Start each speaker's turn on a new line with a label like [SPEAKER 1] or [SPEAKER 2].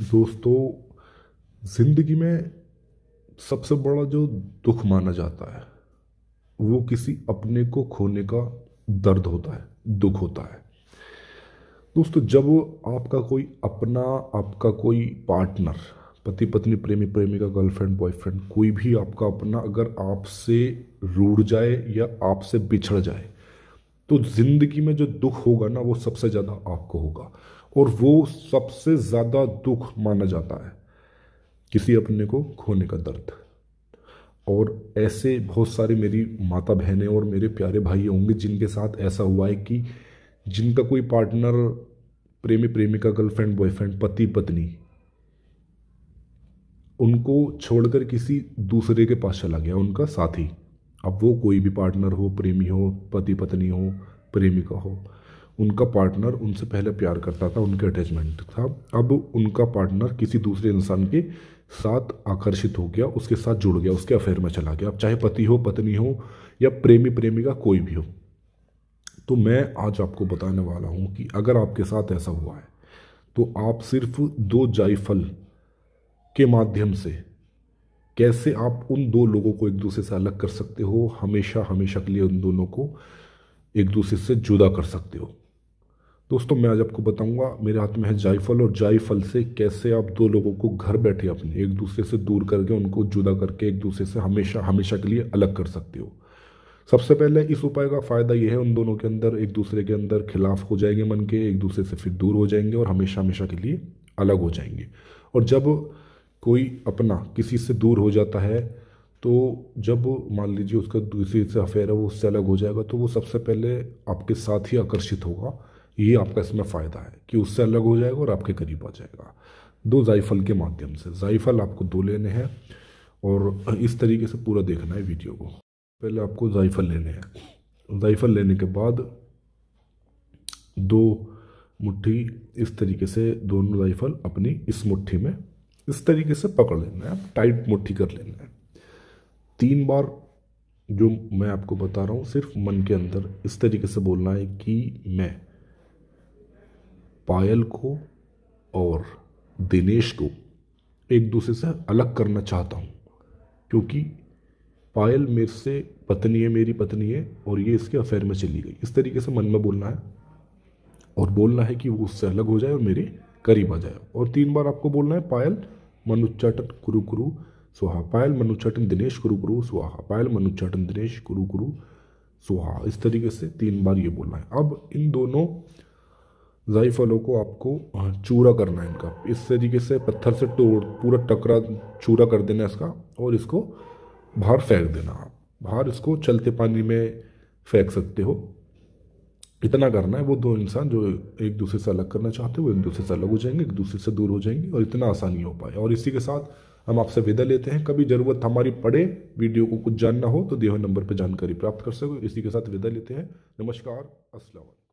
[SPEAKER 1] दोस्तों ज़िंदगी में सबसे बड़ा जो दुख माना जाता है वो किसी अपने को खोने का दर्द होता है दुख होता है दोस्तों जब आपका कोई अपना आपका कोई पार्टनर पति पत्नी प्रेमी प्रेमिका गर्लफ्रेंड बॉयफ्रेंड कोई भी आपका अपना अगर आपसे रूढ़ जाए या आपसे बिछड़ जाए तो ज़िंदगी में जो दुख होगा ना वो सबसे ज़्यादा आपको होगा और वो सबसे ज़्यादा दुख माना जाता है किसी अपने को खोने का दर्द और ऐसे बहुत सारे मेरी माता बहनें और मेरे प्यारे भाई होंगे जिनके साथ ऐसा हुआ है कि जिनका कोई पार्टनर प्रेमी प्रेमिका गर्लफ्रेंड बॉयफ्रेंड पति पत्नी उनको छोड़कर किसी दूसरे के पास चला गया उनका साथी अब वो कोई भी पार्टनर हो प्रेमी हो पति पत्नी हो प्रेमिका हो उनका पार्टनर उनसे पहले प्यार करता था उनके अटैचमेंट था अब उनका पार्टनर किसी दूसरे इंसान के साथ आकर्षित हो गया उसके साथ जुड़ गया उसके अफेयर में चला गया अब चाहे पति हो पत्नी हो या प्रेमी प्रेमिका कोई भी हो तो मैं आज आपको बताने वाला हूँ कि अगर आपके साथ ऐसा हुआ है तो आप सिर्फ दो जायफल के माध्यम से कैसे आप उन दो लोगों को एक दूसरे से अलग कर सकते हो हमेशा हमेशा के लिए उन दोनों को एक दूसरे से जुदा कर सकते हो दोस्तों मैं आज आपको बताऊंगा मेरे हाथ में है जायफल और जायफल से कैसे आप दो लोगों को घर बैठे अपने एक दूसरे से दूर करके उनको जुदा करके एक दूसरे से हमेशा हमेशा के लिए अलग कर सकते हो सबसे पहले इस उपाय का फ़ायदा यह है उन दोनों के अंदर एक दूसरे के अंदर खिलाफ हो जाएंगे मन के एक दूसरे से फिर दूर हो जाएंगे और हमेशा हमेशा के लिए अलग हो जाएंगे और जब कोई अपना किसी से दूर हो जाता है तो जब मान लीजिए उसका दूसरे से अफेयर है वो उससे अलग हो जाएगा तो वो सबसे पहले आपके साथ ही आकर्षित होगा ये आपका इसमें फ़ायदा है कि उससे अलग हो जाएगा और आपके करीब आ जाएगा दो जायफल के माध्यम से जायफल आपको दो लेने हैं और इस तरीके से पूरा देखना है वीडियो को पहले आपको जायफल लेने हैं जायफल लेने के बाद दो मुट्ठी इस तरीके से दोनों राइफल अपनी इस मुट्ठी में इस तरीके से पकड़ लेना है टाइट मुट्ठी कर लेना है तीन बार जो मैं आपको बता रहा हूँ सिर्फ मन के अंदर इस तरीके से बोलना है कि मैं पायल को और दिनेश को एक दूसरे से अलग करना चाहता हूँ क्योंकि पायल मेरे से पत्नी है मेरी पत्नी है और ये इसके अफेयर में चली गई इस तरीके से मन में बोलना है और बोलना है कि वो उससे अलग हो जाए और मेरे करीब आ जाए और तीन बार आपको बोलना है पायल मनुचाटन कुरु कुरु सुहा पायल मनुचाटन दिनेश कुरु कुरु सुहा पायल मनुचाटन दिनेश कुरु कुरु सुहा इस तरीके से तीन बार ये बोलना है अब इन दोनों जाई फलों को आपको चूरा करना है इनका इस तरीके से पत्थर से तोड़ पूरा टकरा चूरा कर देना इसका और इसको बाहर फेंक देना आप बाहर इसको चलते पानी में फेंक सकते हो इतना करना है वो दो इंसान जो एक दूसरे से अलग करना चाहते हो एक दूसरे से अलग हो जाएंगे एक दूसरे से दूर हो जाएंगे और इतना आसानी हो पाए और इसी के साथ हम आपसे विदा लेते हैं कभी ज़रूरत हमारी पड़े वीडियो को कुछ जानना हो तो दिए नंबर पर जानकारी प्राप्त कर सको इसी के साथ विदा लेते हैं नमस्कार असल